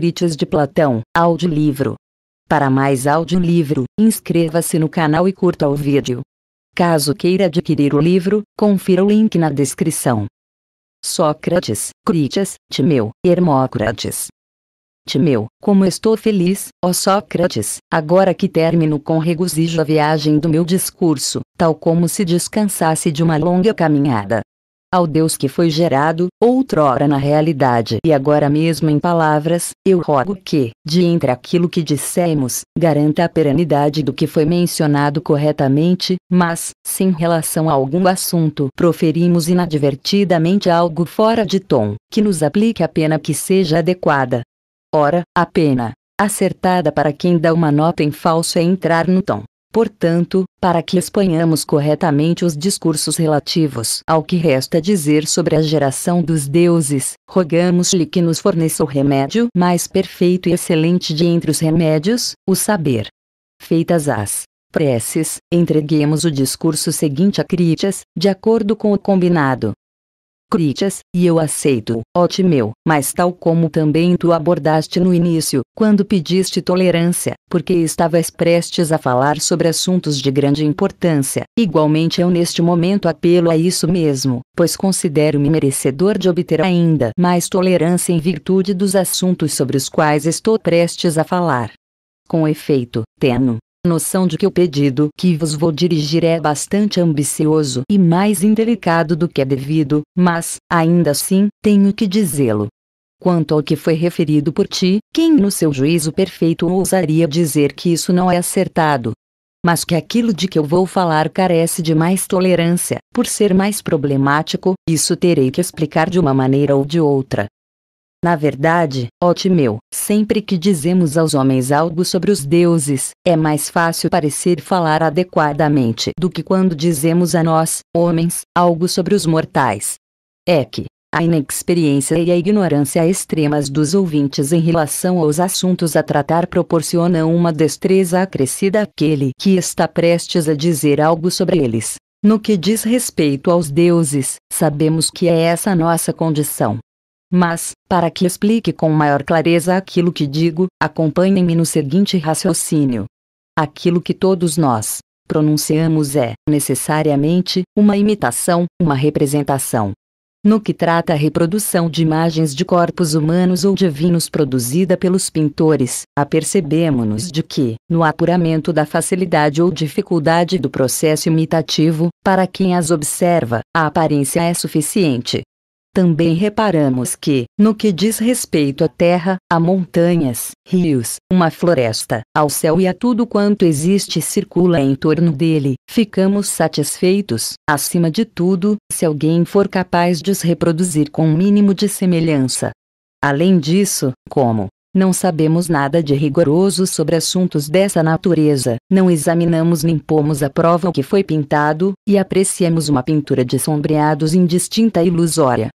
Crítias de Platão, audiolivro. Para mais audiolivro, inscreva-se no canal e curta o vídeo. Caso queira adquirir o livro, confira o link na descrição. Sócrates, Crítias, Timeu, Hermócrates. Timeu, como estou feliz, ó Sócrates, agora que termino com regozijo a viagem do meu discurso, tal como se descansasse de uma longa caminhada ao Deus que foi gerado, outrora na realidade e agora mesmo em palavras, eu rogo que, de entre aquilo que dissemos, garanta a perenidade do que foi mencionado corretamente, mas, se em relação a algum assunto proferimos inadvertidamente algo fora de tom, que nos aplique a pena que seja adequada. Ora, a pena acertada para quem dá uma nota em falso é entrar no tom Portanto, para que exponhamos corretamente os discursos relativos ao que resta dizer sobre a geração dos deuses, rogamos-lhe que nos forneça o remédio mais perfeito e excelente de entre os remédios, o saber. Feitas as preces, entreguemos o discurso seguinte a Critias, de acordo com o combinado. Critias, e eu aceito, ó teu, mas tal como também tu abordaste no início, quando pediste tolerância, porque estavas prestes a falar sobre assuntos de grande importância, igualmente eu neste momento apelo a isso mesmo, pois considero-me merecedor de obter ainda mais tolerância em virtude dos assuntos sobre os quais estou prestes a falar. Com efeito, Teno, noção de que o pedido que vos vou dirigir é bastante ambicioso e mais indelicado do que é devido, mas, ainda assim, tenho que dizê-lo. Quanto ao que foi referido por ti, quem no seu juízo perfeito ousaria dizer que isso não é acertado? Mas que aquilo de que eu vou falar carece de mais tolerância, por ser mais problemático, isso terei que explicar de uma maneira ou de outra. Na verdade, ó Timeu, sempre que dizemos aos homens algo sobre os deuses, é mais fácil parecer falar adequadamente do que quando dizemos a nós, homens, algo sobre os mortais. É que, a inexperiência e a ignorância extremas dos ouvintes em relação aos assuntos a tratar proporcionam uma destreza acrescida àquele que está prestes a dizer algo sobre eles. No que diz respeito aos deuses, sabemos que é essa nossa condição. Mas, para que explique com maior clareza aquilo que digo, acompanhem-me no seguinte raciocínio. Aquilo que todos nós pronunciamos é, necessariamente, uma imitação, uma representação. No que trata a reprodução de imagens de corpos humanos ou divinos produzida pelos pintores, apercebemos-nos de que, no apuramento da facilidade ou dificuldade do processo imitativo, para quem as observa, a aparência é suficiente. Também reparamos que, no que diz respeito à terra, a montanhas, rios, uma floresta, ao céu e a tudo quanto existe e circula em torno dele, ficamos satisfeitos. Acima de tudo, se alguém for capaz de os reproduzir com um mínimo de semelhança. Além disso, como não sabemos nada de rigoroso sobre assuntos dessa natureza, não examinamos nem pomos à prova o que foi pintado, e apreciamos uma pintura de sombreados indistinta e ilusória.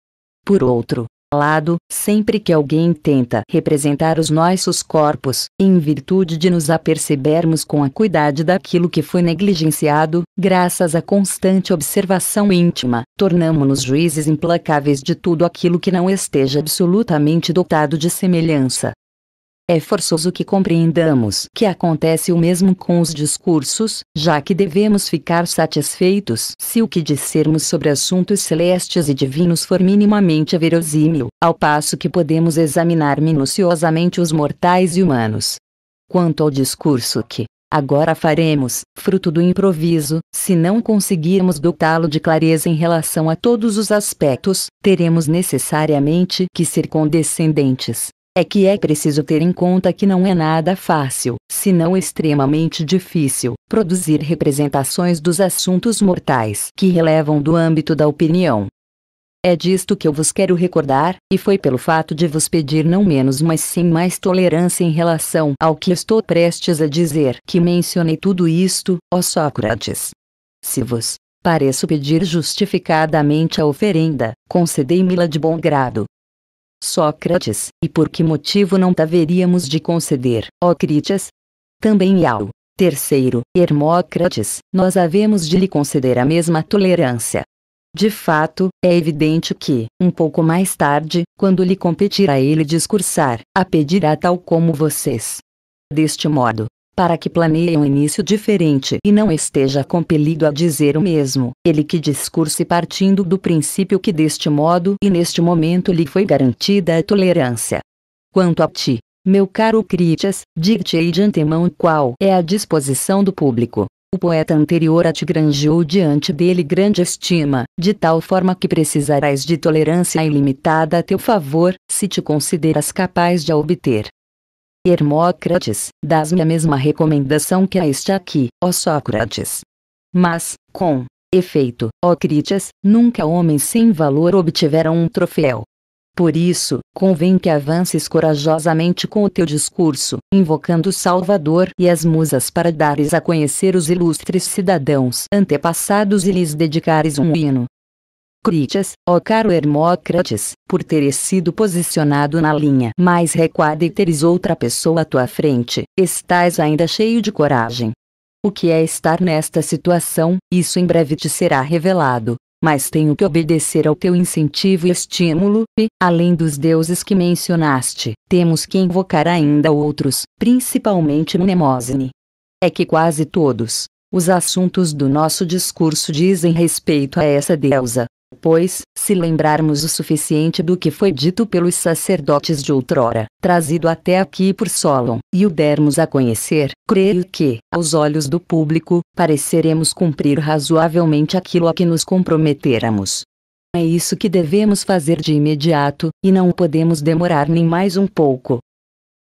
Por outro lado, sempre que alguém tenta representar os nossos corpos, em virtude de nos apercebermos com a cuidade daquilo que foi negligenciado, graças à constante observação íntima, tornamo-nos juízes implacáveis de tudo aquilo que não esteja absolutamente dotado de semelhança é forçoso que compreendamos que acontece o mesmo com os discursos, já que devemos ficar satisfeitos se o que dissermos sobre assuntos celestes e divinos for minimamente verosímil, ao passo que podemos examinar minuciosamente os mortais e humanos. Quanto ao discurso que, Agora faremos, fruto do improviso, se não conseguirmos dotá-lo de clareza em relação a todos os aspectos, teremos necessariamente que ser condescendentes, é que é preciso ter em conta que não é nada fácil, senão extremamente difícil, produzir representações dos assuntos mortais que relevam do âmbito da opinião. É disto que eu vos quero recordar, e foi pelo fato de vos pedir não menos, mas sim mais tolerância em relação ao que estou prestes a dizer, que mencionei tudo isto, ó Sócrates. Se vos pareço pedir justificadamente a oferenda, concedei-me-la de bom grado, Sócrates, e por que motivo não haveríamos de conceder, ó Crítias? Também ao terceiro, Hermócrates, nós havemos de lhe conceder a mesma tolerância. De fato, é evidente que, um pouco mais tarde, quando lhe competir a ele discursar, a pedirá tal como vocês. Deste modo, para que planeie um início diferente e não esteja compelido a dizer o mesmo, ele que discurse partindo do princípio que deste modo e neste momento lhe foi garantida a tolerância. Quanto a ti, meu caro Critias, dir te de antemão qual é a disposição do público. O poeta anterior a te granjeou diante dele grande estima, de tal forma que precisarás de tolerância ilimitada a teu favor, se te consideras capaz de a obter. Hermócrates, dás-me a mesma recomendação que a este aqui, ó Sócrates. Mas, com efeito, ó Crítias, nunca homem sem valor obtiveram um troféu. Por isso, convém que avances corajosamente com o teu discurso, invocando o Salvador e as musas para dares a conhecer os ilustres cidadãos antepassados e lhes dedicares um hino, Critias, ó caro Hermócrates, por teres sido posicionado na linha mais recuada e teres outra pessoa à tua frente, estás ainda cheio de coragem. O que é estar nesta situação, isso em breve te será revelado. Mas tenho que obedecer ao teu incentivo e estímulo, e, além dos deuses que mencionaste, temos que invocar ainda outros, principalmente Mnemosine. É que quase todos, os assuntos do nosso discurso dizem respeito a essa deusa, Pois, se lembrarmos o suficiente do que foi dito pelos sacerdotes de outrora, trazido até aqui por Solon, e o dermos a conhecer, creio que, aos olhos do público, pareceremos cumprir razoavelmente aquilo a que nos comprometeramos. É isso que devemos fazer de imediato, e não podemos demorar nem mais um pouco.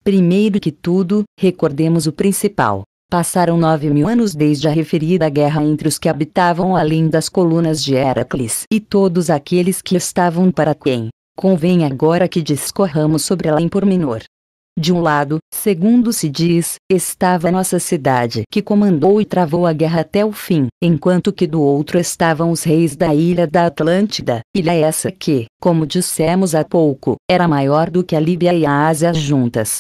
Primeiro que tudo, recordemos o principal, Passaram nove mil anos desde a referida guerra entre os que habitavam além das colunas de Heracles e todos aqueles que estavam para quem. Convém agora que discorramos sobre ela em pormenor. De um lado, segundo se diz, estava nossa cidade que comandou e travou a guerra até o fim, enquanto que do outro estavam os reis da ilha da Atlântida, ilha essa que, como dissemos há pouco, era maior do que a Líbia e a Ásia juntas,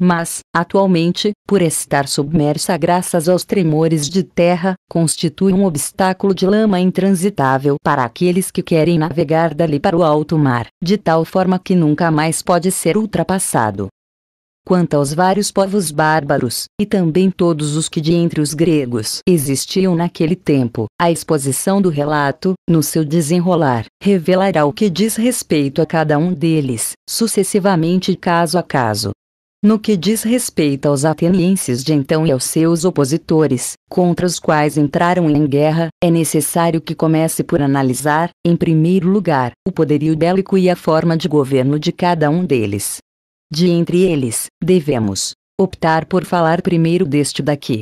mas, atualmente, por estar submersa graças aos tremores de terra, constitui um obstáculo de lama intransitável para aqueles que querem navegar dali para o alto mar, de tal forma que nunca mais pode ser ultrapassado. Quanto aos vários povos bárbaros, e também todos os que de entre os gregos existiam naquele tempo, a exposição do relato, no seu desenrolar, revelará o que diz respeito a cada um deles, sucessivamente caso a caso, no que diz respeito aos atenienses de então e aos seus opositores, contra os quais entraram em guerra, é necessário que comece por analisar, em primeiro lugar, o poderio bélico e a forma de governo de cada um deles. De entre eles, devemos optar por falar primeiro deste daqui.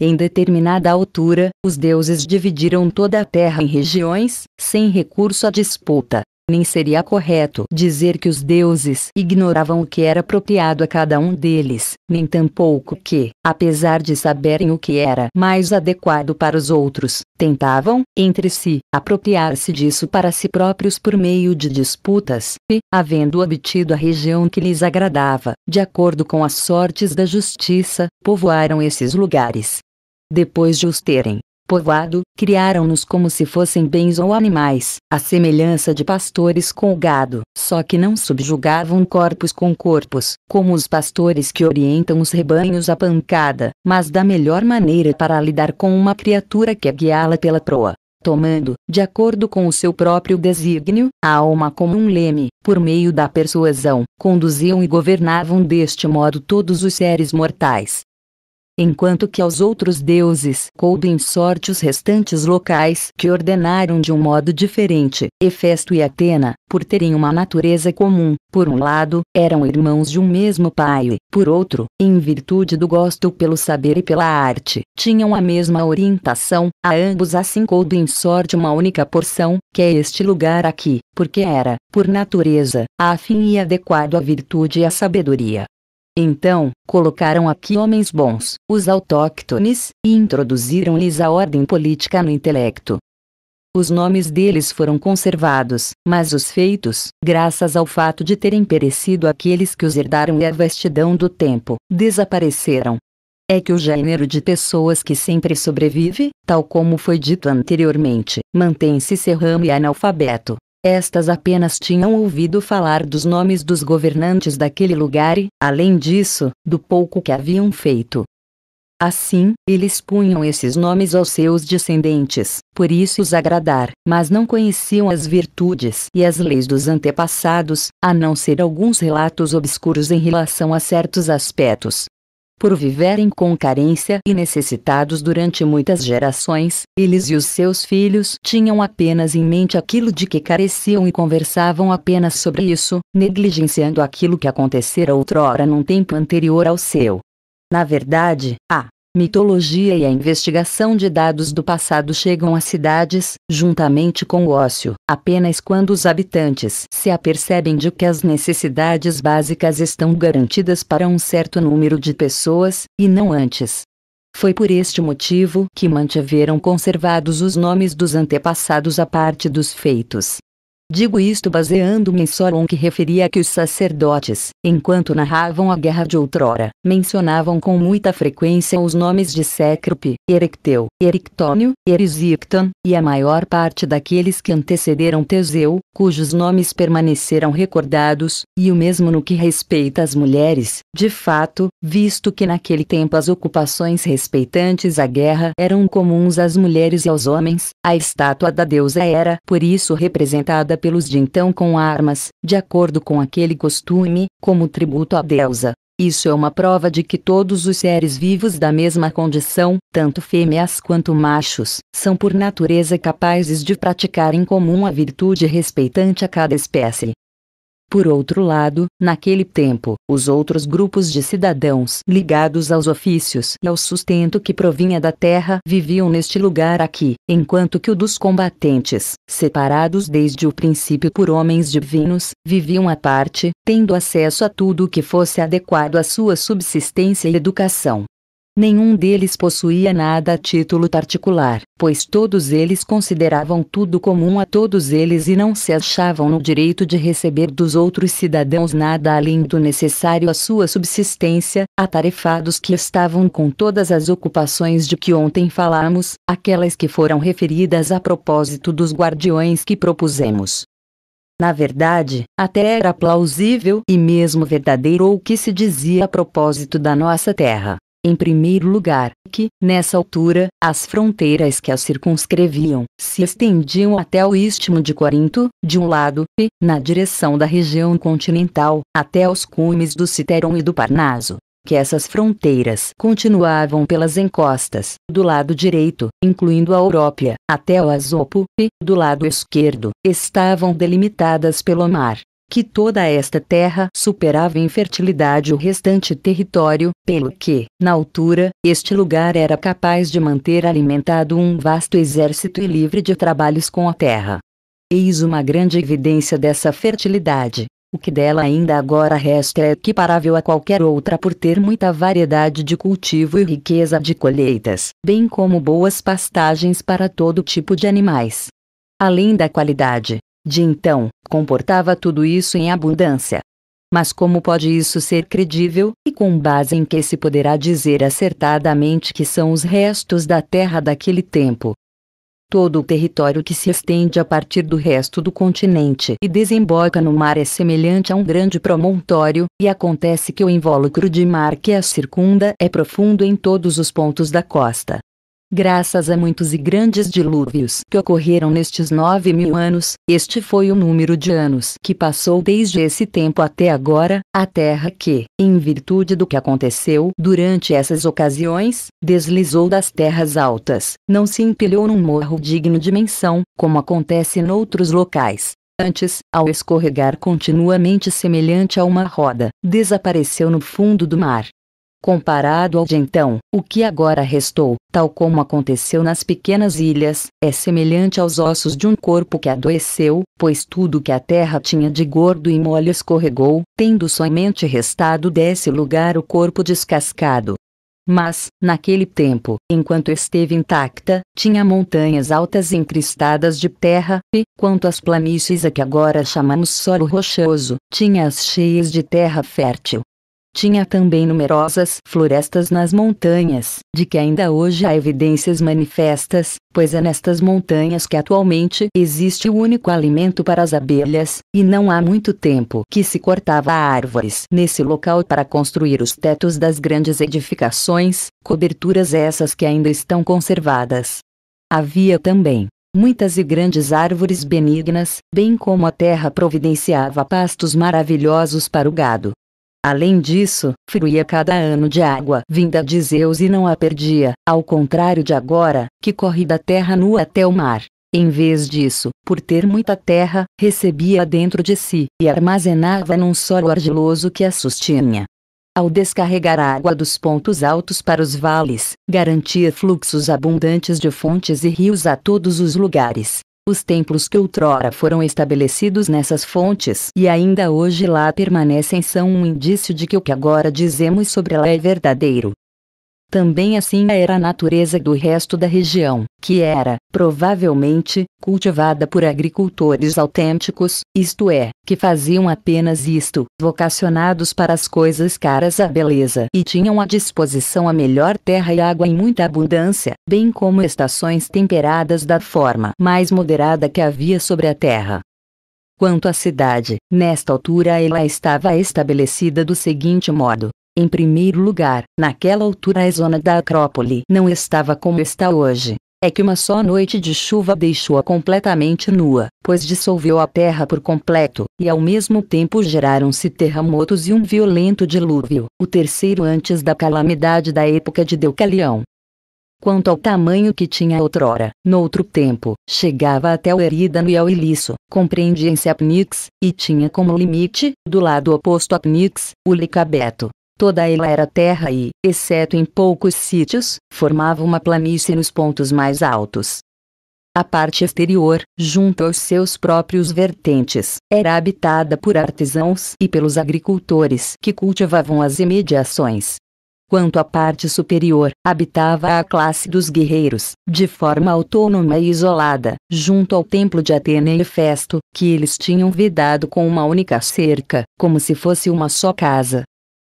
Em determinada altura, os deuses dividiram toda a terra em regiões, sem recurso à disputa, nem seria correto dizer que os deuses ignoravam o que era apropriado a cada um deles, nem tampouco que, apesar de saberem o que era mais adequado para os outros, tentavam, entre si, apropriar-se disso para si próprios por meio de disputas, e, havendo obtido a região que lhes agradava, de acordo com as sortes da justiça, povoaram esses lugares. Depois de os terem povoado, criaram-nos como se fossem bens ou animais, à semelhança de pastores com o gado, só que não subjugavam corpos com corpos, como os pastores que orientam os rebanhos à pancada, mas da melhor maneira para lidar com uma criatura que é guiá-la pela proa tomando, de acordo com o seu próprio desígnio, a alma como um leme, por meio da persuasão, conduziam e governavam deste modo todos os seres mortais, enquanto que aos outros deuses coube em sorte os restantes locais que ordenaram de um modo diferente. Hefesto e Atena, por terem uma natureza comum, por um lado, eram irmãos de um mesmo pai por outro, em virtude do gosto pelo saber e pela arte, tinham a mesma orientação, a ambos assim coube em sorte uma única porção, que é este lugar aqui, porque era, por natureza, afim e adequado à virtude e à sabedoria. Então, colocaram aqui homens bons, os autóctones, e introduziram-lhes a ordem política no intelecto. Os nomes deles foram conservados, mas os feitos, graças ao fato de terem perecido aqueles que os herdaram e a vastidão do tempo, desapareceram. É que o gênero de pessoas que sempre sobrevive, tal como foi dito anteriormente, mantém-se serrame e analfabeto. Estas apenas tinham ouvido falar dos nomes dos governantes daquele lugar e, além disso, do pouco que haviam feito. Assim, eles punham esses nomes aos seus descendentes, por isso os agradar, mas não conheciam as virtudes e as leis dos antepassados, a não ser alguns relatos obscuros em relação a certos aspectos, por viverem com carência e necessitados durante muitas gerações, eles e os seus filhos tinham apenas em mente aquilo de que careciam e conversavam apenas sobre isso, negligenciando aquilo que acontecera outrora num tempo anterior ao seu. Na verdade, a mitologia e a investigação de dados do passado chegam às cidades, juntamente com o ócio, apenas quando os habitantes se apercebem de que as necessidades básicas estão garantidas para um certo número de pessoas, e não antes. Foi por este motivo que mantiveram conservados os nomes dos antepassados a parte dos feitos. Digo isto baseando-me em Solon que referia que os sacerdotes, enquanto narravam a guerra de outrora, mencionavam com muita frequência os nomes de Sécrope, Erecteu, Erictônio, Erisicton, e a maior parte daqueles que antecederam Teseu, cujos nomes permaneceram recordados, e o mesmo no que respeita às mulheres, de fato, visto que naquele tempo as ocupações respeitantes à guerra eram comuns às mulheres e aos homens, a estátua da deusa era, por isso representada usada pelos de então com armas, de acordo com aquele costume, como tributo à deusa. Isso é uma prova de que todos os seres vivos da mesma condição, tanto fêmeas quanto machos, são por natureza capazes de praticar em comum a virtude respeitante a cada espécie, por outro lado, naquele tempo, os outros grupos de cidadãos ligados aos ofícios e ao sustento que provinha da terra viviam neste lugar aqui, enquanto que o dos combatentes, separados desde o princípio por homens divinos, viviam à parte, tendo acesso a tudo o que fosse adequado à sua subsistência e educação. Nenhum deles possuía nada a título particular, pois todos eles consideravam tudo comum a todos eles e não se achavam no direito de receber dos outros cidadãos nada além do necessário à sua subsistência, atarefados que estavam com todas as ocupações de que ontem falamos, aquelas que foram referidas a propósito dos guardiões que propusemos. Na verdade, até era plausível e mesmo verdadeiro o que se dizia a propósito da nossa terra. Em primeiro lugar, que, nessa altura, as fronteiras que a circunscreviam se estendiam até o istmo de Corinto, de um lado, e, na direção da região continental, até os cumes do Citeron e do Parnaso que essas fronteiras continuavam pelas encostas, do lado direito, incluindo a Európia, até o Azopo, e, do lado esquerdo, estavam delimitadas pelo mar, que toda esta terra superava em fertilidade o restante território, pelo que, na altura, este lugar era capaz de manter alimentado um vasto exército e livre de trabalhos com a terra. Eis uma grande evidência dessa fertilidade. O que dela ainda agora resta é equiparável a qualquer outra por ter muita variedade de cultivo e riqueza de colheitas, bem como boas pastagens para todo tipo de animais. Além da qualidade, de então, comportava tudo isso em abundância. Mas como pode isso ser credível, e com base em que se poderá dizer acertadamente que são os restos da terra daquele tempo? Todo o território que se estende a partir do resto do continente e desemboca no mar é semelhante a um grande promontório, e acontece que o invólucro de mar que a circunda é profundo em todos os pontos da costa. Graças a muitos e grandes dilúvios que ocorreram nestes nove mil anos, este foi o número de anos que passou desde esse tempo até agora, a Terra que, em virtude do que aconteceu durante essas ocasiões, deslizou das terras altas, não se empilhou num morro digno de menção, como acontece noutros locais. Antes, ao escorregar continuamente semelhante a uma roda, desapareceu no fundo do mar. Comparado ao de então, o que agora restou, tal como aconteceu nas pequenas ilhas, é semelhante aos ossos de um corpo que adoeceu, pois tudo que a terra tinha de gordo e mole escorregou, tendo somente restado desse lugar o corpo descascado. Mas, naquele tempo, enquanto esteve intacta, tinha montanhas altas encristadas de terra, e, quanto às planícies a que agora chamamos solo rochoso, tinha-as cheias de terra fértil, tinha também numerosas florestas nas montanhas, de que ainda hoje há evidências manifestas, pois é nestas montanhas que atualmente existe o único alimento para as abelhas, e não há muito tempo que se cortava árvores nesse local para construir os tetos das grandes edificações, coberturas essas que ainda estão conservadas. Havia também muitas e grandes árvores benignas, bem como a terra providenciava pastos maravilhosos para o gado, Além disso, fruía cada ano de água vinda de Zeus e não a perdia, ao contrário de agora, que corre da terra nua até o mar. Em vez disso, por ter muita terra, recebia dentro de si e armazenava num solo argiloso que a sustinha. Ao descarregar a água dos pontos altos para os vales, garantia fluxos abundantes de fontes e rios a todos os lugares, os templos que outrora foram estabelecidos nessas fontes e ainda hoje lá permanecem são um indício de que o que agora dizemos sobre ela é verdadeiro. Também assim era a natureza do resto da região, que era, provavelmente, cultivada por agricultores autênticos, isto é, que faziam apenas isto, vocacionados para as coisas caras à beleza e tinham à disposição a melhor terra e água em muita abundância, bem como estações temperadas da forma mais moderada que havia sobre a terra. Quanto à cidade, nesta altura ela estava estabelecida do seguinte modo: em primeiro lugar, naquela altura a zona da Acrópole não estava como está hoje. É que uma só noite de chuva deixou-a completamente nua, pois dissolveu a terra por completo, e ao mesmo tempo geraram-se terremotos e um violento dilúvio, o terceiro antes da calamidade da época de Deucalião. Quanto ao tamanho que tinha outrora, noutro tempo, chegava até o Erídano e ao Ilício, compreendia-se Apnix, e tinha como limite, do lado oposto a Apnix, o Licabeto, Toda ela era terra e, exceto em poucos sítios, formava uma planície nos pontos mais altos. A parte exterior, junto aos seus próprios vertentes, era habitada por artesãos e pelos agricultores que cultivavam as imediações. Quanto à parte superior, habitava a classe dos guerreiros, de forma autônoma e isolada, junto ao templo de Atena e Festo, que eles tinham vedado com uma única cerca, como se fosse uma só casa,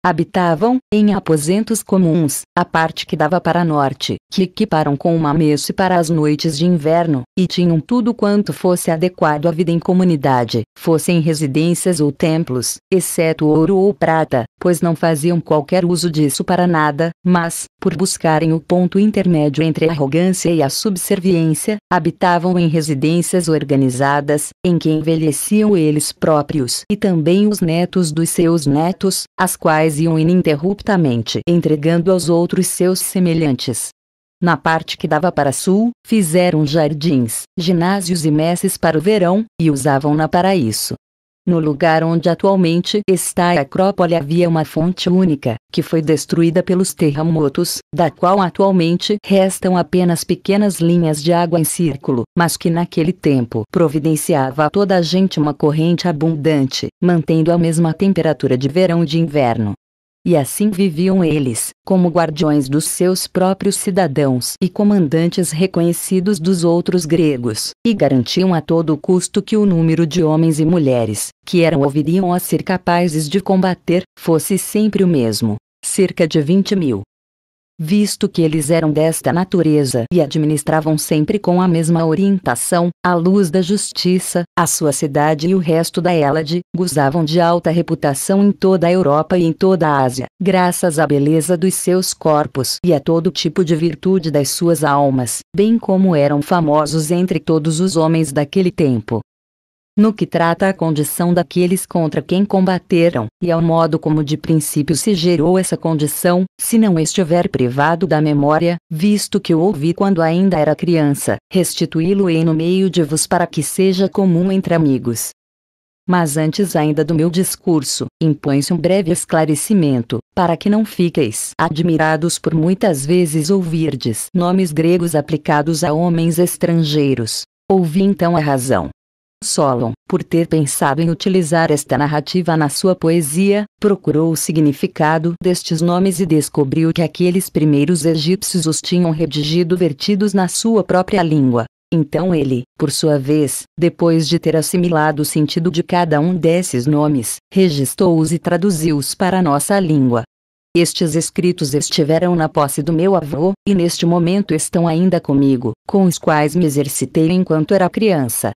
habitavam em aposentos comuns, a parte que dava para norte, que equiparam com uma mesa para as noites de inverno, e tinham tudo quanto fosse adequado à vida em comunidade, fossem residências ou templos, exceto ouro ou prata, pois não faziam qualquer uso disso para nada, mas, por buscarem o ponto intermédio entre a arrogância e a subserviência, habitavam em residências organizadas, em que envelheciam eles próprios e também os netos dos seus netos, as quais faziam ininterruptamente, entregando aos outros seus semelhantes. Na parte que dava para sul, fizeram jardins, ginásios e messes para o verão, e usavam-na para isso. No lugar onde atualmente está a Acrópole havia uma fonte única, que foi destruída pelos terremotos, da qual atualmente restam apenas pequenas linhas de água em círculo, mas que naquele tempo providenciava a toda a gente uma corrente abundante, mantendo a mesma temperatura de verão e de inverno. E assim viviam eles, como guardiões dos seus próprios cidadãos e comandantes reconhecidos dos outros gregos, e garantiam a todo custo que o número de homens e mulheres, que eram ou viriam a ser capazes de combater, fosse sempre o mesmo, cerca de 20 mil visto que eles eram desta natureza e administravam sempre com a mesma orientação, à luz da justiça, a sua cidade e o resto da Hélade, gozavam de alta reputação em toda a Europa e em toda a Ásia, graças à beleza dos seus corpos e a todo tipo de virtude das suas almas, bem como eram famosos entre todos os homens daquele tempo no que trata a condição daqueles contra quem combateram, e ao modo como de princípio se gerou essa condição, se não estiver privado da memória, visto que o ouvi quando ainda era criança, restituí-lo-ei no meio de vos para que seja comum entre amigos. Mas antes ainda do meu discurso, impõe-se um breve esclarecimento, para que não fiqueis admirados por muitas vezes ouvirdes nomes gregos aplicados a homens estrangeiros. Ouvi então a razão Solon, por ter pensado em utilizar esta narrativa na sua poesia, procurou o significado destes nomes e descobriu que aqueles primeiros egípcios os tinham redigido vertidos na sua própria língua. Então ele, por sua vez, depois de ter assimilado o sentido de cada um desses nomes, registrou-os e traduziu-os para a nossa língua. Estes escritos estiveram na posse do meu avô, e neste momento estão ainda comigo, com os quais me exercitei enquanto era criança.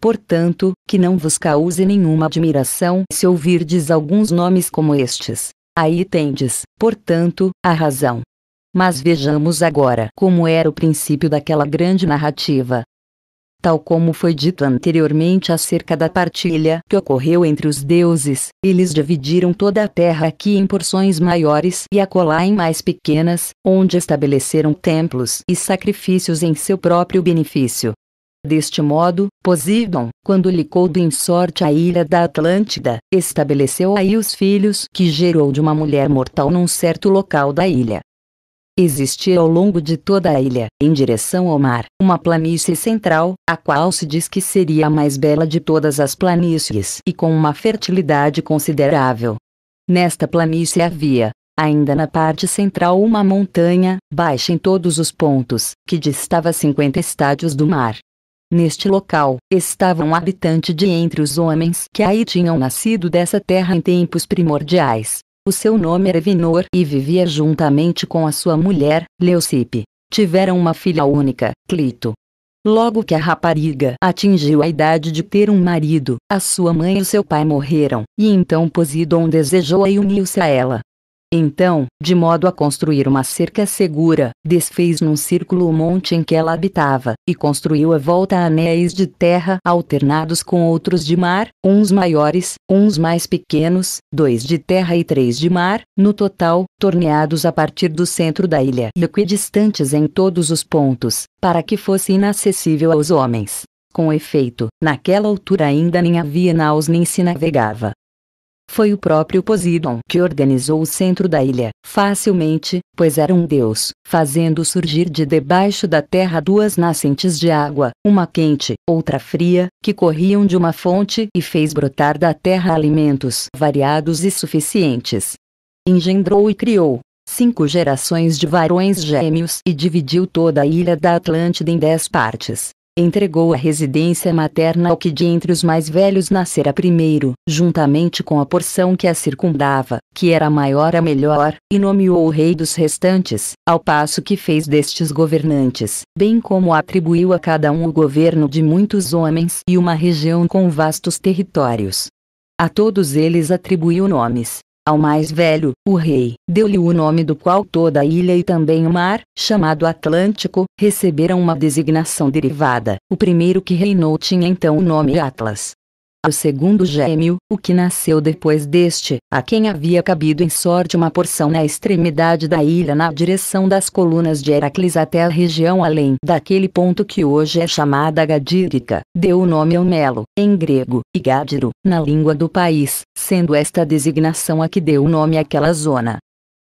Portanto, que não vos cause nenhuma admiração se ouvirdes alguns nomes como estes. Aí tendes, portanto, a razão. Mas vejamos agora como era o princípio daquela grande narrativa. Tal como foi dito anteriormente acerca da partilha que ocorreu entre os deuses, eles dividiram toda a terra aqui em porções maiores e acolá em mais pequenas, onde estabeleceram templos e sacrifícios em seu próprio benefício. Deste modo, Poseidon, quando lhe coube em sorte a ilha da Atlântida, estabeleceu aí os filhos que gerou de uma mulher mortal num certo local da ilha. Existia ao longo de toda a ilha, em direção ao mar, uma planície central, a qual se diz que seria a mais bela de todas as planícies e com uma fertilidade considerável. Nesta planície havia, ainda na parte central, uma montanha, baixa em todos os pontos, que distava 50 estádios do mar. Neste local, estava um habitante de entre os homens que aí tinham nascido dessa terra em tempos primordiais. O seu nome era Vinor e vivia juntamente com a sua mulher, Leucipe. Tiveram uma filha única, Clito. Logo que a rapariga atingiu a idade de ter um marido, a sua mãe e seu pai morreram, e então Posidon desejou e uniu-se a ela. Então, de modo a construir uma cerca segura, desfez num círculo o monte em que ela habitava, e construiu à volta anéis de terra alternados com outros de mar, uns maiores, uns mais pequenos, dois de terra e três de mar, no total, torneados a partir do centro da ilha e equidistantes em todos os pontos, para que fosse inacessível aos homens. Com efeito, naquela altura ainda nem havia naus nem se navegava, foi o próprio Poseidon que organizou o centro da ilha, facilmente, pois era um deus, fazendo surgir de debaixo da terra duas nascentes de água, uma quente, outra fria, que corriam de uma fonte e fez brotar da terra alimentos variados e suficientes. Engendrou e criou cinco gerações de varões gêmeos e dividiu toda a ilha da Atlântida em dez partes, entregou a residência materna ao que de entre os mais velhos nascera primeiro, juntamente com a porção que a circundava, que era maior a melhor, e nomeou o rei dos restantes, ao passo que fez destes governantes, bem como atribuiu a cada um o governo de muitos homens e uma região com vastos territórios. A todos eles atribuiu nomes, ao mais velho, o rei, deu-lhe o nome do qual toda a ilha e também o mar, chamado Atlântico, receberam uma designação derivada. O primeiro que reinou tinha então o nome Atlas o segundo gêmeo, o que nasceu depois deste, a quem havia cabido em sorte uma porção na extremidade da ilha na direção das colunas de Heracles até a região além daquele ponto que hoje é chamada Gadírica, deu o nome ao Melo, em grego, e Gádiro, na língua do país, sendo esta designação a que deu o nome àquela zona.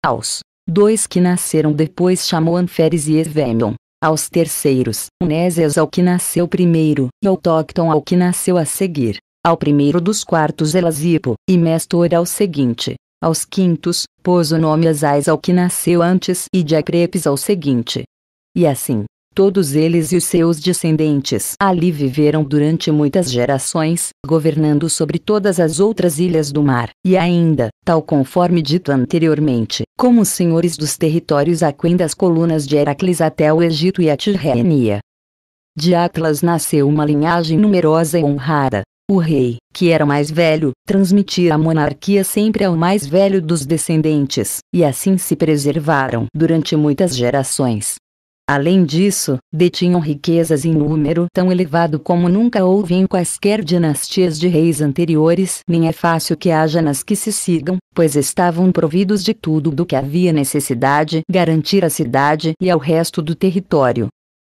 Aos dois que nasceram depois chamou Anferes e Evêmion, aos terceiros, Unésias ao que nasceu primeiro, e Autócton ao que nasceu a seguir. Ao primeiro dos quartos Elasipo, e Mestor ao seguinte. Aos quintos, pôs o nome Asais ao que nasceu antes e Diacrepes ao seguinte. E assim, todos eles e os seus descendentes ali viveram durante muitas gerações, governando sobre todas as outras ilhas do mar, e ainda, tal conforme dito anteriormente, como senhores dos territórios aquém das colunas de Heracles até o Egito e a Tirrenia. De Atlas nasceu uma linhagem numerosa e honrada, o rei, que era mais velho, transmitia a monarquia sempre ao mais velho dos descendentes, e assim se preservaram durante muitas gerações. Além disso, detinham riquezas em número tão elevado como nunca houve em quaisquer dinastias de reis anteriores, nem é fácil que haja nas que se sigam, pois estavam providos de tudo do que havia necessidade garantir à cidade e ao resto do território.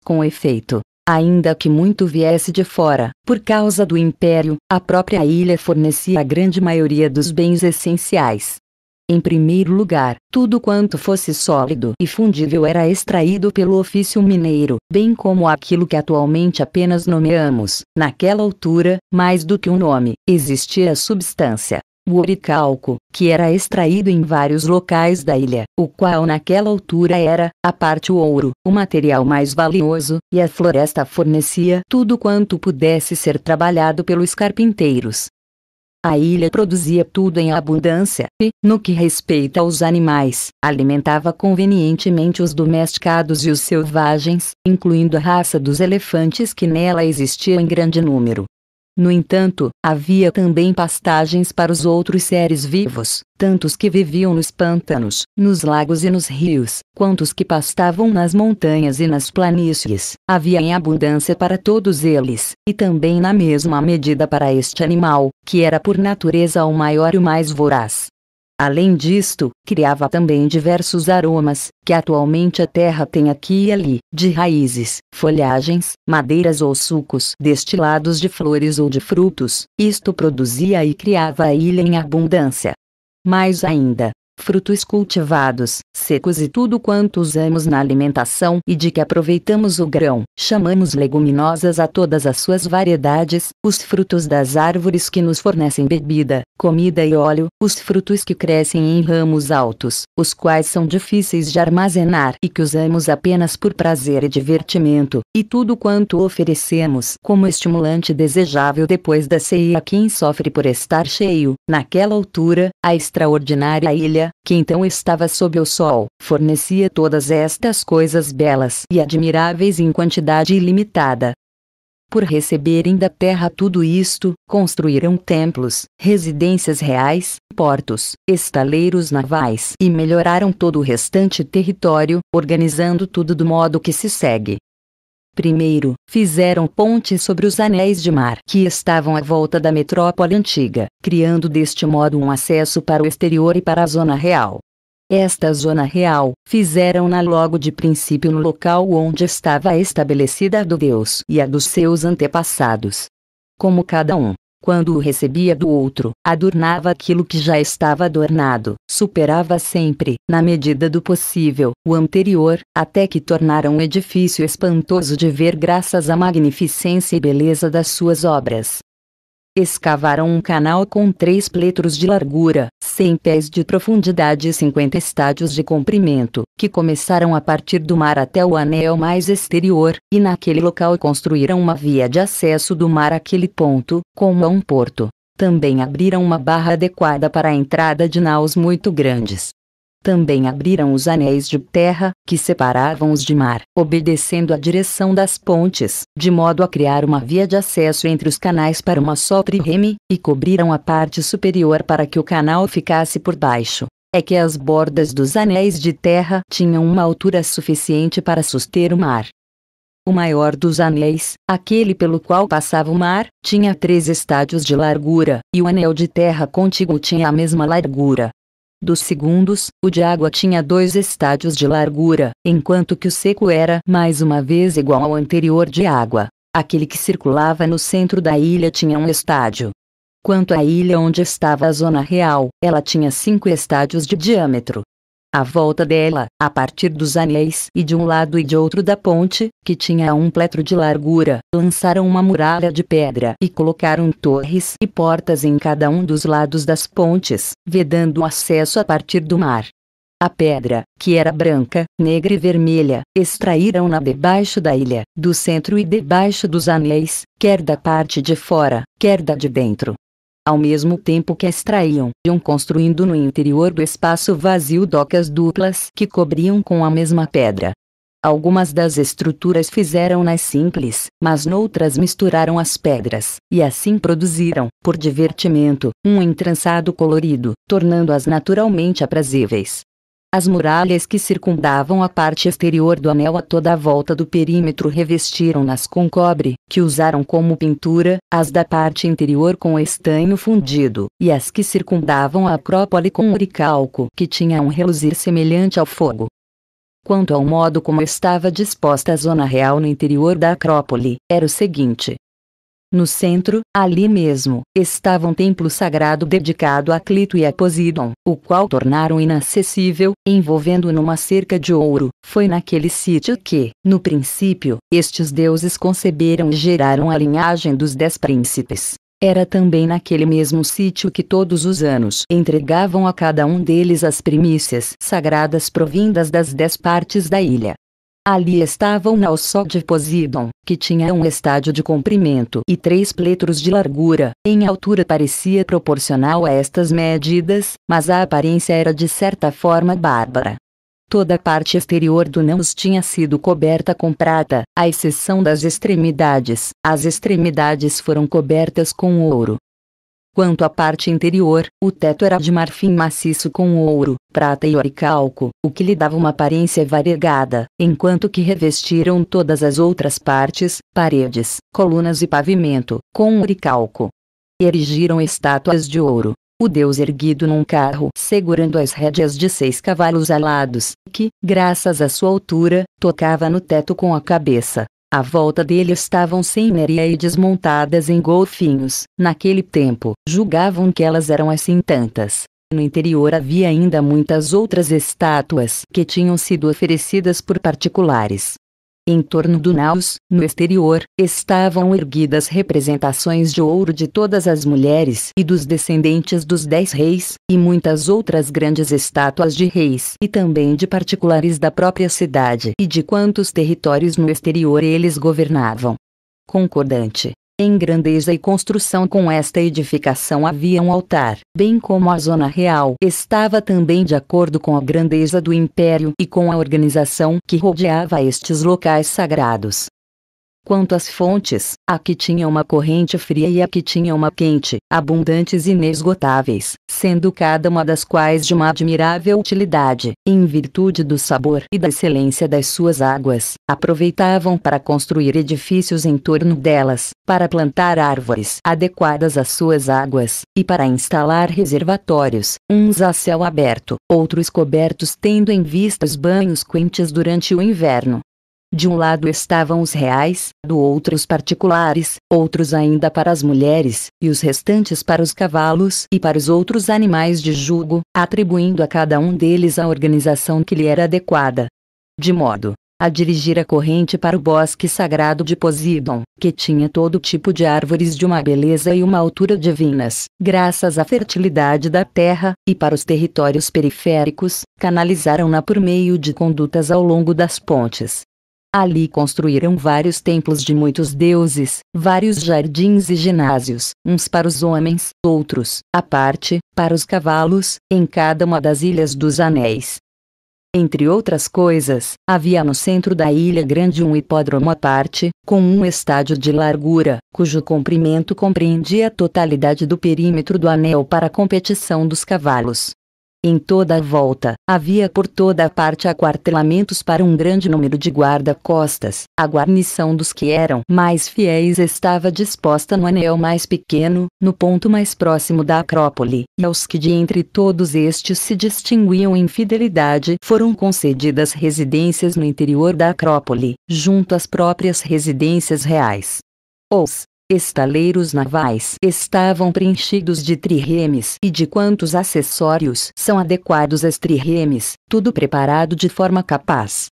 Com efeito, Ainda que muito viesse de fora, por causa do império, a própria ilha fornecia a grande maioria dos bens essenciais. Em primeiro lugar, tudo quanto fosse sólido e fundível era extraído pelo ofício mineiro, bem como aquilo que atualmente apenas nomeamos. Naquela altura, mais do que um nome, existia a substância, o oricalco, que era extraído em vários locais da ilha, o qual naquela altura era, a parte o ouro, o material mais valioso, e a floresta fornecia tudo quanto pudesse ser trabalhado pelos carpinteiros. A ilha produzia tudo em abundância e, no que respeita aos animais, alimentava convenientemente os domesticados e os selvagens, incluindo a raça dos elefantes que nela existia em grande número. No entanto, havia também pastagens para os outros seres vivos, tantos que viviam nos pântanos, nos lagos e nos rios, quantos que pastavam nas montanhas e nas planícies. Havia em abundância para todos eles, e também na mesma medida para este animal, que era por natureza o maior e o mais voraz. Além disto, criava também diversos aromas, que atualmente a terra tem aqui e ali, de raízes, folhagens, madeiras ou sucos destilados de flores ou de frutos, isto produzia e criava a ilha em abundância. Mais ainda, frutos cultivados, secos e tudo quanto usamos na alimentação e de que aproveitamos o grão. Chamamos leguminosas a todas as suas variedades, os frutos das árvores que nos fornecem bebida, comida e óleo, os frutos que crescem em ramos altos, os quais são difíceis de armazenar e que usamos apenas por prazer e divertimento, e tudo quanto oferecemos como estimulante desejável depois da ceia quem sofre por estar cheio, naquela altura, a extraordinária ilha, que então estava sob o sol, fornecia todas estas coisas belas e admiráveis em quantidade ilimitada. Por receberem da terra tudo isto, construíram templos, residências reais, portos, estaleiros navais e melhoraram todo o restante território, organizando tudo do modo que se segue. Primeiro, fizeram pontes sobre os anéis de mar que estavam à volta da metrópole antiga, criando deste modo um acesso para o exterior e para a zona real. Esta zona real, fizeram-na logo de princípio no local onde estava estabelecida a do Deus e a dos seus antepassados. Como cada um quando o recebia do outro, adornava aquilo que já estava adornado, superava sempre, na medida do possível, o anterior, até que tornara um edifício espantoso de ver graças à magnificência e beleza das suas obras. Escavaram um canal com 3 pletros de largura, 100 pés de profundidade e 50 estádios de comprimento, que começaram a partir do mar até o anel mais exterior, e naquele local construíram uma via de acesso do mar àquele ponto, como a um porto. Também abriram uma barra adequada para a entrada de naus muito grandes, também abriram os anéis de terra, que separavam os de mar, obedecendo à direção das pontes, de modo a criar uma via de acesso entre os canais para uma só trireme, e cobriram a parte superior para que o canal ficasse por baixo. É que as bordas dos anéis de terra tinham uma altura suficiente para suster o mar. O maior dos anéis, aquele pelo qual passava o mar, tinha três estádios de largura, e o anel de terra contíguo tinha a mesma largura dos segundos, o de água tinha dois estádios de largura, enquanto que o seco era mais uma vez igual ao anterior de água. Aquele que circulava no centro da ilha tinha um estádio. Quanto à ilha onde estava a zona real, ela tinha cinco estádios de diâmetro à volta dela, a partir dos anéis e de um lado e de outro da ponte, que tinha um pletro de largura, lançaram uma muralha de pedra e colocaram torres e portas em cada um dos lados das pontes, vedando o acesso a partir do mar. A pedra, que era branca, negra e vermelha, extraíram-na debaixo da ilha, do centro e debaixo dos anéis, quer da parte de fora, quer da de dentro, ao mesmo tempo que extraíam, iam construindo no interior do espaço vazio docas duplas que cobriam com a mesma pedra. Algumas das estruturas fizeram-nas simples, mas noutras misturaram as pedras, e assim produziram, por divertimento, um entrançado colorido, tornando-as naturalmente aprazíveis. As muralhas que circundavam a parte exterior do anel a toda a volta do perímetro revestiram-nas com cobre, que usaram como pintura, as da parte interior com estanho fundido, e as que circundavam a acrópole com oricalco, que tinha um reluzir semelhante ao fogo. Quanto ao modo como estava disposta a zona real no interior da acrópole, era o seguinte: no centro, ali mesmo, estava um templo sagrado dedicado a Clito e a Poseidon, o qual tornaram inacessível, envolvendo numa cerca de ouro. Foi naquele sítio que, no princípio, estes deuses conceberam e geraram a linhagem dos dez príncipes. Era também naquele mesmo sítio que todos os anos entregavam a cada um deles as primícias sagradas provindas das dez partes da ilha. Ali estavam Nausó de Posidon, que tinha um estádio de comprimento e três pletros de largura, em altura parecia proporcional a estas medidas, mas a aparência era de certa forma bárbara. Toda a parte exterior do Naus tinha sido coberta com prata, à exceção das extremidades. As extremidades foram cobertas com ouro, Quanto à parte interior, o teto era de marfim maciço com ouro, prata e oricalco, o que lhe dava uma aparência variegada, enquanto que revestiram todas as outras partes, paredes, colunas e pavimento, com oricalco. Erigiram estátuas de ouro. O deus erguido num carro, segurando as rédeas de seis cavalos alados, que, graças à sua altura, tocava no teto com a cabeça, à volta dele estavam Senneria e desmontadas em golfinhos. Naquele tempo, julgavam que elas eram assim tantas. No interior havia ainda muitas outras estátuas que tinham sido oferecidas por particulares. Em torno do naus, no exterior, estavam erguidas representações de ouro de todas as mulheres e dos descendentes dos dez reis, e muitas outras grandes estátuas de reis e também de particulares da própria cidade e de quantos territórios no exterior eles governavam. Concordante em grandeza e construção com esta edificação havia um altar, bem como a zona real estava também de acordo com a grandeza do império e com a organização que rodeava estes locais sagrados. Quanto às fontes, a que tinha uma corrente fria e a que tinha uma quente, abundantes e inesgotáveis, sendo cada uma das quais de uma admirável utilidade, em virtude do sabor e da excelência das suas águas, aproveitavam para construir edifícios em torno delas, para plantar árvores adequadas às suas águas, e para instalar reservatórios, uns a céu aberto, outros cobertos tendo em vista os banhos quentes durante o inverno, de um lado estavam os reais, do outro os particulares, outros ainda para as mulheres, e os restantes para os cavalos e para os outros animais de jugo, atribuindo a cada um deles a organização que lhe era adequada. De modo a dirigir a corrente para o bosque sagrado de Posidon, que tinha todo tipo de árvores de uma beleza e uma altura divinas, graças à fertilidade da terra, e para os territórios periféricos, canalizaram-na por meio de condutas ao longo das pontes, Ali construíram vários templos de muitos deuses, vários jardins e ginásios, uns para os homens, outros, à parte, para os cavalos, em cada uma das Ilhas dos Anéis. Entre outras coisas, havia no centro da ilha grande um hipódromo à parte, com um estádio de largura, cujo comprimento compreendia a totalidade do perímetro do anel para a competição dos cavalos. Em toda a volta, havia por toda a parte aquartelamentos para um grande número de guarda-costas. A guarnição dos que eram mais fiéis estava disposta no anel mais pequeno, no ponto mais próximo da Acrópole, e aos que de entre todos estes se distinguiam em fidelidade foram concedidas residências no interior da Acrópole, junto às próprias residências reais. Os Estaleiros navais estavam preenchidos de triremes e de quantos acessórios são adequados às triremes, tudo preparado de forma capaz.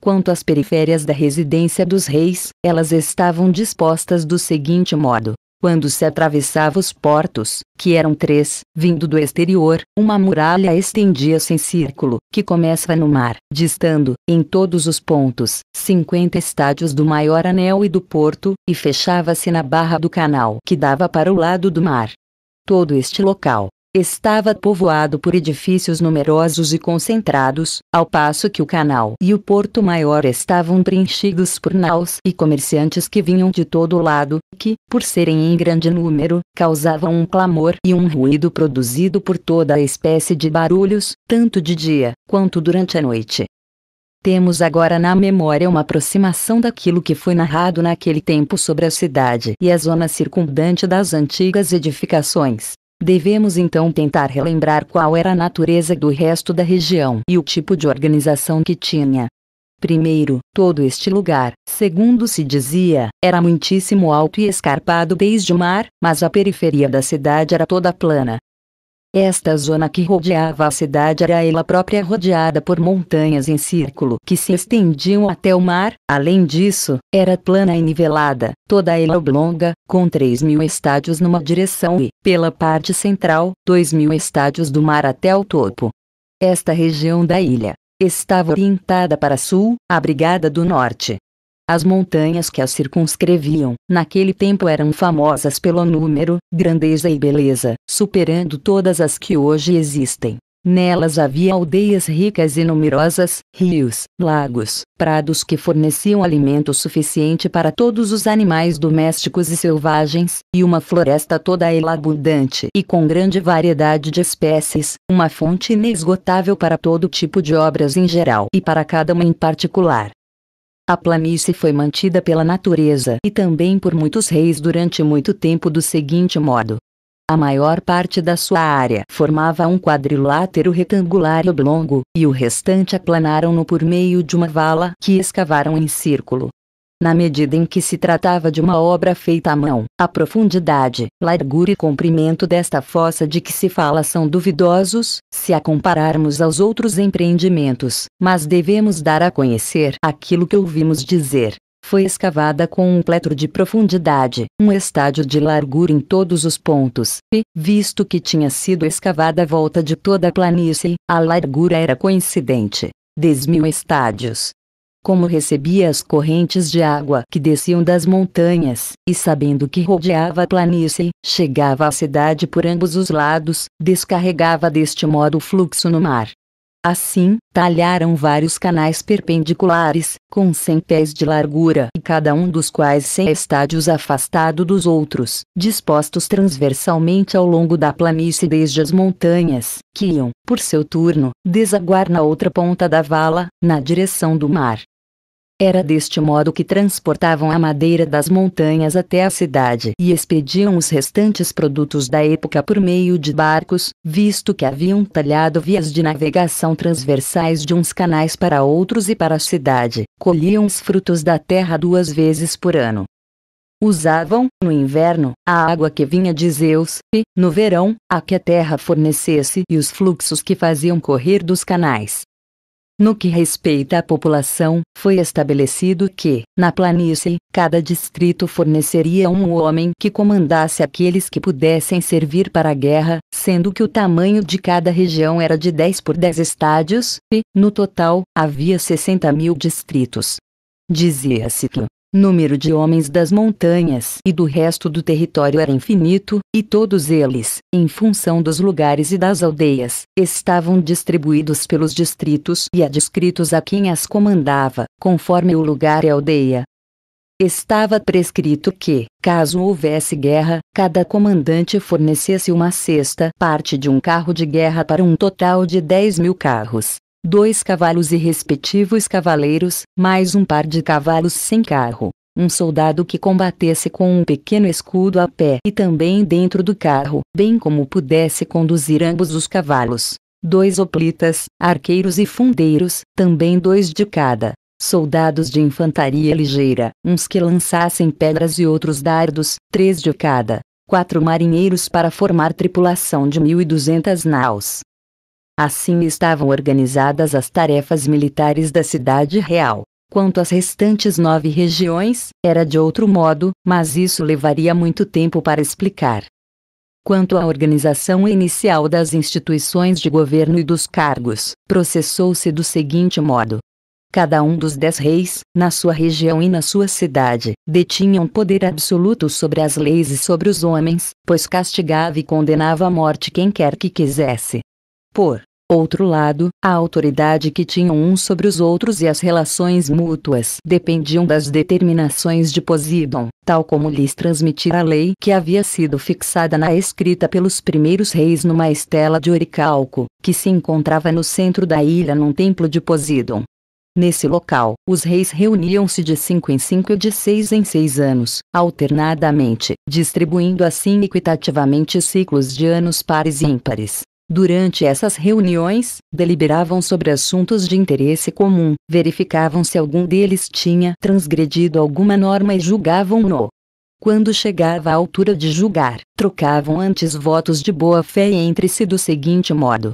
Quanto às periférias da residência dos reis, elas estavam dispostas do seguinte modo: quando se atravessava os portos, que eram três, vindo do exterior, uma muralha estendia-se em círculo, que começa no mar, distando, em todos os pontos, 50 estádios do maior anel e do porto, e fechava-se na barra do canal que dava para o lado do mar. Todo este local, estava povoado por edifícios numerosos e concentrados, ao passo que o canal e o Porto Maior estavam preenchidos por naus e comerciantes que vinham de todo lado, que, por serem em grande número, causavam um clamor e um ruído produzido por toda a espécie de barulhos, tanto de dia quanto durante a noite. Temos agora na memória uma aproximação daquilo que foi narrado naquele tempo sobre a cidade e a zona circundante das antigas edificações, Devemos então tentar relembrar qual era a natureza do resto da região e o tipo de organização que tinha. Primeiro, todo este lugar, segundo se dizia, era muitíssimo alto e escarpado desde o mar, mas a periferia da cidade era toda plana, esta zona que rodeava a cidade era ela própria rodeada por montanhas em círculo que se estendiam até o mar, além disso, era plana e nivelada, toda ela oblonga, com 3 mil estádios numa direção e, pela parte central, 2 mil estádios do mar até o topo. Esta região da ilha estava orientada para sul, abrigada do norte, as montanhas que a circunscreviam, naquele tempo eram famosas pelo número, grandeza e beleza, superando todas as que hoje existem. Nelas havia aldeias ricas e numerosas, rios, lagos, prados que forneciam alimento suficiente para todos os animais domésticos e selvagens, e uma floresta toda ela abundante e com grande variedade de espécies, uma fonte inesgotável para todo tipo de obras em geral e para cada uma em particular. A planície foi mantida pela natureza e também por muitos reis durante muito tempo do seguinte modo. A maior parte da sua área formava um quadrilátero retangular e oblongo, e o restante aplanaram-no por meio de uma vala que escavaram em círculo na medida em que se tratava de uma obra feita à mão. A profundidade, largura e comprimento desta fossa de que se fala são duvidosos, se a compararmos aos outros empreendimentos, mas devemos dar a conhecer aquilo que ouvimos dizer foi escavada com um pletro de profundidade, um estádio de largura em todos os pontos, e, visto que tinha sido escavada à volta de toda a planície, a largura era coincidente. Dez mil estádios, como recebia as correntes de água que desciam das montanhas, e sabendo que rodeava a planície, chegava à cidade por ambos os lados, descarregava deste modo o fluxo no mar, Assim, talharam vários canais perpendiculares, com 100 pés de largura e cada um dos quais 100 estádios afastado dos outros, dispostos transversalmente ao longo da planície desde as montanhas, que iam, por seu turno, desaguar na outra ponta da vala, na direção do mar. Era deste modo que transportavam a madeira das montanhas até a cidade e expediam os restantes produtos da época por meio de barcos, visto que haviam talhado vias de navegação transversais de uns canais para outros e para a cidade, colhiam os frutos da terra duas vezes por ano. Usavam, no inverno, a água que vinha de Zeus, e, no verão, a que a terra fornecesse e os fluxos que faziam correr dos canais. No que respeita à população, foi estabelecido que, na planície, cada distrito forneceria um homem que comandasse aqueles que pudessem servir para a guerra, sendo que o tamanho de cada região era de 10 por 10 estádios, e, no total, havia 60 mil distritos. Dizia-se que número de homens das montanhas e do resto do território era infinito, e todos eles, em função dos lugares e das aldeias, estavam distribuídos pelos distritos e adscritos a quem as comandava, conforme o lugar e aldeia. Estava prescrito que, caso houvesse guerra, cada comandante fornecesse uma sexta parte de um carro de guerra para um total de 10 mil carros, dois cavalos e respectivos cavaleiros, mais um par de cavalos sem carro, um soldado que combatesse com um pequeno escudo a pé e também dentro do carro, bem como pudesse conduzir ambos os cavalos. Dois hoplitas, arqueiros e fundeiros, também dois de cada, soldados de infantaria ligeira, uns que lançassem pedras e outros dardos, três de cada, quatro marinheiros para formar tripulação de 1.200 naus, Assim estavam organizadas as tarefas militares da cidade real. Quanto às restantes nove regiões, era de outro modo, mas isso levaria muito tempo para explicar. Quanto à organização inicial das instituições de governo e dos cargos, processou-se do seguinte modo: Cada um dos dez reis, na sua região e na sua cidade, detinha um poder absoluto sobre as leis e sobre os homens, pois castigava e condenava à morte quem quer que quisesse. Por Outro lado, a autoridade que tinham uns sobre os outros e as relações mútuas dependiam das determinações de Posidon, tal como lhes transmitira a lei que havia sido fixada na escrita pelos primeiros reis numa estela de oricalco, que se encontrava no centro da ilha num templo de Posidon. Nesse local, os reis reuniam-se de cinco em cinco e de seis em seis anos, alternadamente, distribuindo assim equitativamente ciclos de anos pares e ímpares, Durante essas reuniões, deliberavam sobre assuntos de interesse comum, verificavam se algum deles tinha transgredido alguma norma e julgavam-no. Quando chegava a altura de julgar, trocavam antes votos de boa-fé entre si do seguinte modo: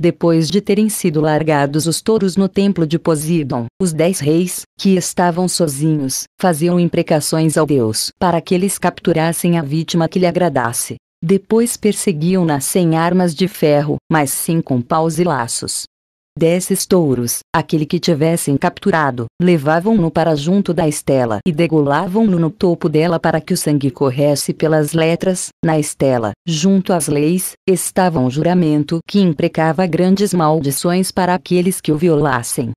depois de terem sido largados os touros no templo de Posidon, os dez reis, que estavam sozinhos, faziam imprecações ao Deus para que eles capturassem a vítima que lhe agradasse. Depois perseguiam-na sem armas de ferro, mas sim com paus e laços. Desses touros, aquele que tivessem capturado, levavam-no para junto da estela e degolavam-no no topo dela para que o sangue corresse pelas letras. Na estela, junto às leis, estava um juramento que imprecava grandes maldições para aqueles que o violassem.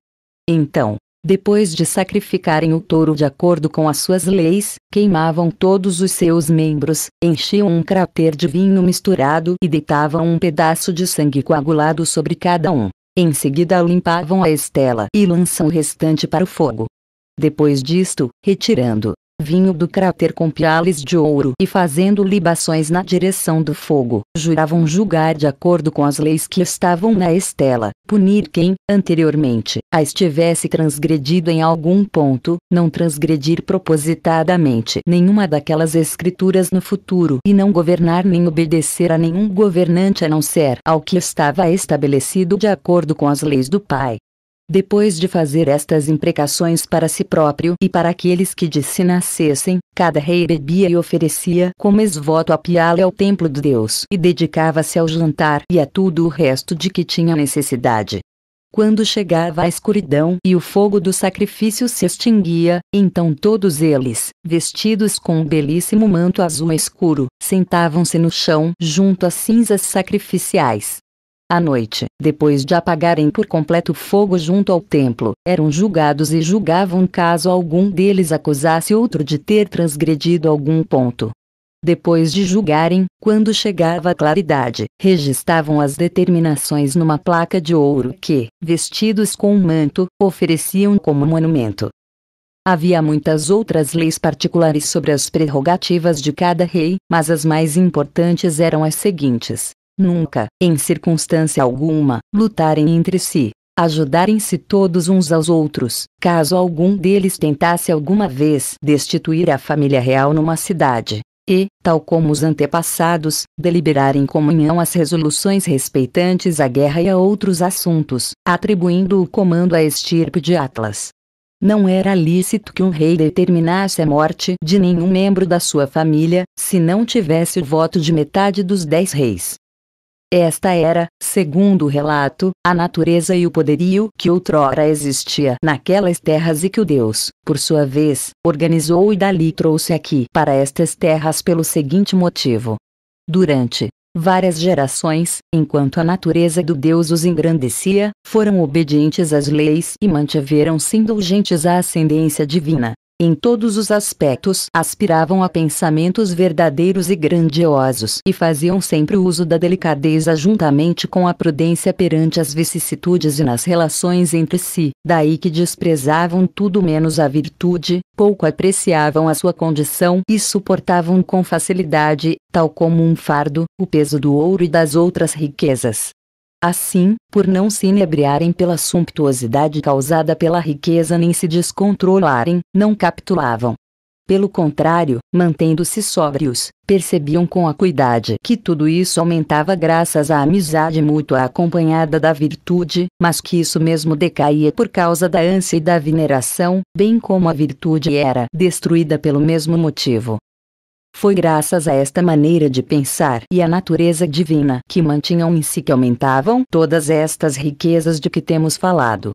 Então, depois de sacrificarem o touro de acordo com as suas leis, queimavam todos os seus membros, enchiam um cráter de vinho misturado e deitavam um pedaço de sangue coagulado sobre cada um. Em seguida limpavam a estela e lançam o restante para o fogo. Depois disto, retirando vinho do cráter com piales de ouro e fazendo libações na direção do fogo. Juravam julgar de acordo com as leis que estavam na estela, punir quem, anteriormente, a estivesse transgredido em algum ponto, não transgredir propositadamente nenhuma daquelas escrituras no futuro e não governar nem obedecer a nenhum governante a não ser ao que estava estabelecido de acordo com as leis do Pai. Depois de fazer estas imprecações para si próprio e para aqueles que de si nascessem, cada rei bebia e oferecia como esvoto a piala ao templo do Deus e dedicava-se ao jantar e a tudo o resto de que tinha necessidade. Quando chegava a escuridão e o fogo do sacrifício se extinguia, então todos eles, vestidos com um belíssimo manto azul escuro, sentavam-se no chão junto às cinzas sacrificiais, à noite, depois de apagarem por completo o fogo junto ao templo, eram julgados e julgavam caso algum deles acusasse outro de ter transgredido algum ponto. Depois de julgarem, quando chegava a claridade, registavam as determinações numa placa de ouro que, vestidos com um manto, ofereciam como monumento. Havia muitas outras leis particulares sobre as prerrogativas de cada rei, mas as mais importantes eram as seguintes: nunca, em circunstância alguma, lutarem entre si, ajudarem-se todos uns aos outros, caso algum deles tentasse alguma vez destituir a família real numa cidade, e, tal como os antepassados, deliberarem em comunhão as resoluções respeitantes à guerra e a outros assuntos, atribuindo o comando à estirpe de Atlas. Não era lícito que um rei determinasse a morte de nenhum membro da sua família, se não tivesse o voto de metade dos dez reis. Esta era, segundo o relato, a natureza e o poderio que outrora existia naquelas terras e que o Deus, por sua vez, organizou e dali trouxe aqui para estas terras pelo seguinte motivo. Durante várias gerações, enquanto a natureza do Deus os engrandecia, foram obedientes às leis e mantiveram-se indulgentes à ascendência divina em todos os aspectos, aspiravam a pensamentos verdadeiros e grandiosos e faziam sempre uso da delicadeza juntamente com a prudência perante as vicissitudes e nas relações entre si, daí que desprezavam tudo menos a virtude, pouco apreciavam a sua condição e suportavam com facilidade, tal como um fardo, o peso do ouro e das outras riquezas. Assim, por não se inebriarem pela sumptuosidade causada pela riqueza nem se descontrolarem, não capitulavam. Pelo contrário, mantendo-se sóbrios, percebiam com acuidade que tudo isso aumentava graças à amizade mútua acompanhada da virtude, mas que isso mesmo decaía por causa da ânsia e da veneração, bem como a virtude era destruída pelo mesmo motivo. Foi graças a esta maneira de pensar e à natureza divina que mantinham em si que aumentavam todas estas riquezas de que temos falado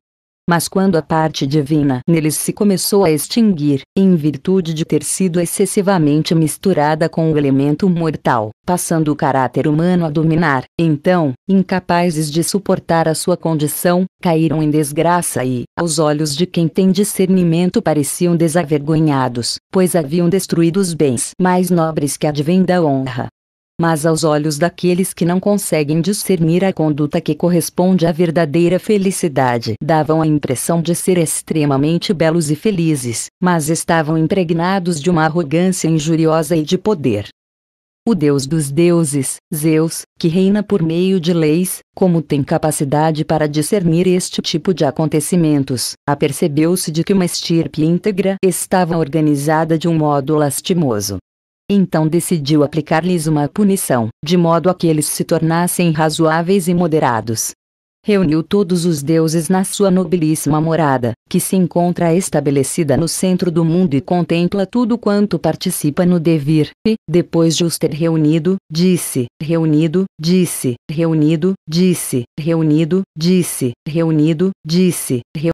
mas quando a parte divina neles se começou a extinguir, em virtude de ter sido excessivamente misturada com o elemento mortal, passando o caráter humano a dominar, então, incapazes de suportar a sua condição, caíram em desgraça e, aos olhos de quem tem discernimento, pareciam desavergonhados, pois haviam destruído os bens mais nobres que advêm da honra, mas aos olhos daqueles que não conseguem discernir a conduta que corresponde à verdadeira felicidade, davam a impressão de ser extremamente belos e felizes, mas estavam impregnados de uma arrogância injuriosa e de poder. O Deus dos deuses, Zeus, que reina por meio de leis, como tem capacidade para discernir este tipo de acontecimentos, apercebeu-se de que uma estirpe íntegra estava organizada de um modo lastimoso, então decidiu aplicar-lhes uma punição, de modo a que eles se tornassem razoáveis e moderados. Reuniu todos os deuses na sua nobilíssima morada, que se encontra estabelecida no centro do mundo e contempla tudo quanto participa no devir. E, depois de os ter reunido, disse, reunido, disse, reunido, disse, reunido, disse, reunido, disse, reunido.